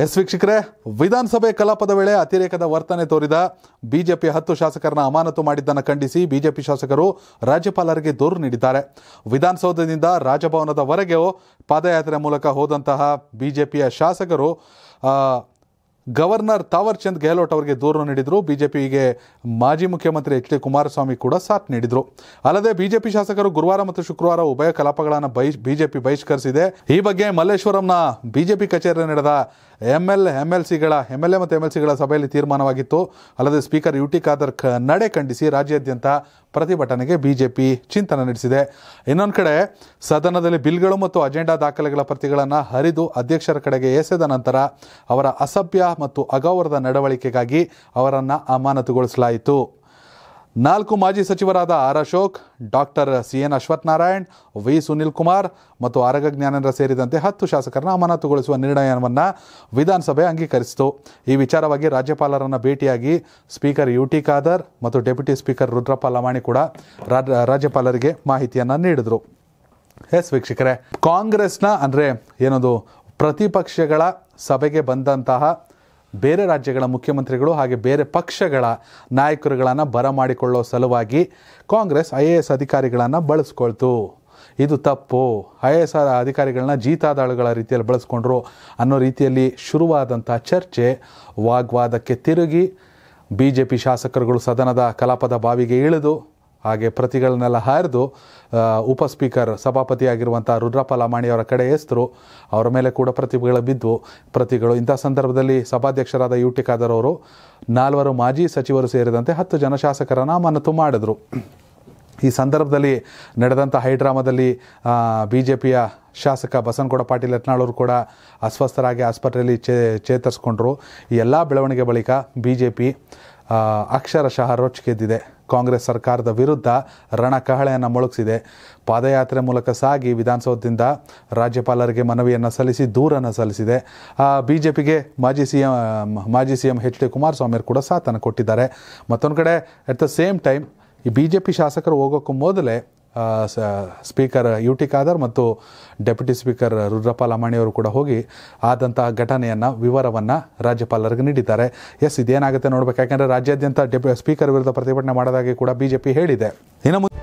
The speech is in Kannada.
ಎಸ್ ವೀಕ್ಷಕರೇ ವಿಧಾನಸಭೆ ಕಲಾಪದ ವೇಳೆ ಅತಿರೇಕದ ವರ್ತನೆ ತೋರಿದ ಬಿಜೆಪಿ ಹತ್ತು ಶಾಸಕರನ್ನ ಅಮಾನತು ಮಾಡಿದ್ದನ್ನು ಖಂಡಿಸಿ ಬಿಜೆಪಿ ಶಾಸಕರು ರಾಜ್ಯಪಾಲರಿಗೆ ದೂರು ನೀಡಿದ್ದಾರೆ ವಿಧಾನಸೌಧದಿಂದ ರಾಜಭವನದವರೆಗೆ ಪಾದಯಾತ್ರೆ ಮೂಲಕ ಹೋದಂತಹ ಬಿಜೆಪಿಯ ಶಾಸಕರು ಗವರ್ನರ್ ತಾವರ್ ಚಂದ್ ಗೆಹ್ಲೋಟ್ ಅವರಿಗೆ ದೂರು ನೀಡಿದರು ಬಿಜೆಪಿಗೆ ಮಾಜಿ ಮುಖ್ಯಮಂತ್ರಿ ಎಚ್ ಡಿ ಕುಮಾರಸ್ವಾಮಿ ಕೂಡ ಸಾಥ್ ನೀಡಿದರು ಅಲ್ಲದೆ ಬಿಜೆಪಿ ಶಾಸಕರು ಗುರುವಾರ ಮತ್ತು ಶುಕ್ರವಾರ ಉಭಯ ಕಲಾಪಗಳನ್ನು ಬಹಿ ಬಿಜೆಪಿ ಬಹಿಷ್ಕರಿಸಿದೆ ಈ ಬಗ್ಗೆ ಮಲ್ಲೇಶ್ವರಂನ ಬಿಜೆಪಿ ಕಚೇರಿ ನಡೆದ ಎಂ ಎಲ್ ಎಂ ಎಲ್ ಸಿಗಳ ಎಂ ಎಲ್ ಎ ಮತ್ತು ಎಂ ಎಲ್ ಸಿಗಳ ಸಭೆಯಲ್ಲಿ ತೀರ್ಮಾನವಾಗಿತ್ತು ಅಲ್ಲದೆ ಸ್ಪೀಕರ್ ಯು ಟಿ ಖಾದರ್ ನಡೆ ಖಂಡಿಸಿ ರಾಜ್ಯಾದ್ಯಂತ ಪ್ರತಿಭಟನೆಗೆ ಬಿಜೆಪಿ ಚಿಂತನೆ ನಡೆಸಿದೆ ಇನ್ನೊಂದು ಕಡೆ ಸದನದಲ್ಲಿ ಬಿಲ್ಗಳು ಮತ್ತು ಅಜೆಂಡಾ ದಾಖಲೆಗಳ ಪ್ರತಿಗಳನ್ನು ಹರಿದು ಅಧ್ಯಕ್ಷರ ಕಡೆಗೆ ಎಸೆದ ನಂತರ ಅವರ ಅಸಭ್ಯ ಮತ್ತು ಅಗೌರದ ನಡವಳಿಕೆಗಾಗಿ ಅವರನ್ನು ಅಮಾನತುಗೊಳಿಸಲಾಯಿತು ನಾಲ್ಕು ಮಾಜಿ ಸಚಿವರಾದ R Ashok doctor C N Narayan V Sunil Kumar ಮತ್ತು ಆರಗ ಜ್ಞಾನೇಂದ್ರ ಸೇರಿದಂತೆ ಹತ್ತು ಶಾಸಕರನ್ನು ಅಮಾನತುಗೊಳಿಸುವ ನಿರ್ಣಯವನ್ನು ವಿಧಾನಸಭೆ ಅಂಗೀಕರಿಸಿತು ಈ ವಿಚಾರವಾಗಿ ರಾಜ್ಯಪಾಲರನ್ನು ಭೇಟಿಯಾಗಿ ಸ್ಪೀಕರ್ ಯು ಟಿ ಖಾದರ್ ಮತ್ತು ಡೆಪ್ಯೂಟಿ ಸ್ಪೀಕರ್ ರುದ್ರಪ್ಪ ಲಮಾಣಿ ಕೂಡ ರಾಜ್ಯಪಾಲರಿಗೆ ಮಾಹಿತಿಯನ್ನು ನೀಡಿದರು ಎಸ್ ವೀಕ್ಷಕರೇ ಕಾಂಗ್ರೆಸ್ನ ಅಂದರೆ ಏನದು ಪ್ರತಿಪಕ್ಷಗಳ ಸಭೆಗೆ ಬಂದಂತಹ ಬೇರೆ ರಾಜ್ಯಗಳ ಮುಖ್ಯಮಂತ್ರಿಗಳು ಹಾಗೆ ಬೇರೆ ಪಕ್ಷಗಳ ನಾಯಕರುಗಳನ್ನು ಬರಮಾಡಿಕೊಳ್ಳೋ ಸಲುವಾಗಿ ಕಾಂಗ್ರೆಸ್ ಐ ಎ ಎಸ್ ಅಧಿಕಾರಿಗಳನ್ನು ಬಳಸ್ಕೊಳ್ತು ಇದು ತಪ್ಪು ಐ ಎ ಎಸ್ ಅಧಿಕಾರಿಗಳನ್ನ ಜೀತಾದಾಳುಗಳ ರೀತಿಯಲ್ಲಿ ಬಳಸ್ಕೊಂಡ್ರು ಅನ್ನೋ ರೀತಿಯಲ್ಲಿ ಶುರುವಾದಂಥ ಚರ್ಚೆ ವಾಗ್ವಾದಕ್ಕೆ ತಿರುಗಿ ಬಿ ಜೆ ಪಿ ಶಾಸಕರುಗಳು ಸದನದ ಕಲಾಪದ ಬಾವಿಗೆ ಇಳಿದು ಹಾಗೆ ಪ್ರತಿಗಳನ್ನೆಲ್ಲ ಹಾರಿದು ಉಪ ಸ್ಪೀಕರ್ ಸಭಾಪತಿಯಾಗಿರುವಂಥ ರುದ್ರಪ್ಪ ಅವರ ಕಡೆ ಎಸ್ತರು ಅವರ ಮೇಲೆ ಕೂಡ ಪ್ರತಿಗಳು ಬಿದ್ದವು ಪ್ರತಿಗಳು ಇಂಥ ಸಂದರ್ಭದಲ್ಲಿ ಸಭಾಧ್ಯಕ್ಷರಾದ ಯು ಟಿ ಖಾದರ್ ಅವರು ನಾಲ್ವರು ಮಾಜಿ ಸಚಿವರು ಸೇರಿದಂತೆ ಹತ್ತು ಜನ ಶಾಸಕರ ನಾಮನತು ಮಾಡಿದರು ಈ ಸಂದರ್ಭದಲ್ಲಿ ನಡೆದಂಥ ಹೈಡ್ರಾಮಾದಲ್ಲಿ ಬಿ ಜೆ ಪಿಯ ಶಾಸಕ ಬಸನಗೌಡ ಪಾಟೀಲ್ ಯತ್ನಾಳವರು ಕೂಡ ಅಸ್ವಸ್ಥರಾಗಿ ಆಸ್ಪತ್ರೆಯಲ್ಲಿ ಚೇ ಚೇತರಿಸ್ಕೊಂಡ್ರು ಈ ಎಲ್ಲ ಬೆಳವಣಿಗೆ ಬಳಿಕ ಬಿ ಜೆ ಪಿ ಅಕ್ಷರಶಃ ರೊಚ್ಚಿಗೆದ್ದಿದೆ ಕಾಂಗ್ರೆಸ್ ಸರ್ಕಾರದ ವಿರುದ್ಧ ರಣಕಹಳೆಯನ್ನು ಮೊಳಗಿಸಿದೆ ಪಾದಯಾತ್ರೆ ಮೂಲಕ ಸಾಗಿ ವಿಧಾನಸೌಧದಿಂದ ರಾಜ್ಯಪಾಲರಿಗೆ ಮನವಿಯನ್ನು ಸಲ್ಲಿಸಿ ದೂರನ್ನು ಸಲ್ಲಿಸಿದೆ ಬಿ ಜೆ ಪಿಗೆ ಮಾಜಿ ಸಿ ಎಂ ಮಾಜಿ C M H D Kumaraswamy ಕೂಡ ಸಾಥನ ಕೊಟ್ಟಿದ್ದಾರೆ ಮತ್ತೊಂದು ಕಡೆ ಅಟ್ ದ ಸೇಮ್ ಟೈಮ್ ಈ ಬಿ ಜೆ ಪಿ ಶಾಸಕರು ಹೋಗೋಕ್ಕೂ ಮೊದಲೇ ಸ್ಪೀಕರ್ ಯು ಟಿ ಖಾದರ್ ಮತ್ತು ಡೆಪ್ಯೂಟಿ ಸ್ಪೀಕರ್ ರುದ್ರಪ್ಪ ಲಮಾಣಿಯವರು ಕೂಡ ಹೋಗಿ ಆದಂತಹ ಘಟನೆಯನ್ನು ವಿವರವನ್ನು ರಾಜ್ಯಪಾಲರಿಗೆ ನೀಡಿದ್ದಾರೆ ಎಸ್ ಇದೇನಾಗುತ್ತೆ ನೋಡ್ಬೇಕು ಯಾಕೆಂದರೆ ರಾಜ್ಯಾದ್ಯಂತ ಸ್ಪೀಕರ್ ವಿರುದ್ಧ ಪ್ರತಿಭಟನೆ ಮಾಡೋದಾಗಿ ಕೂಡ ಬಿಜೆಪಿ ಹೇಳಿದೆ ಇನ್ನು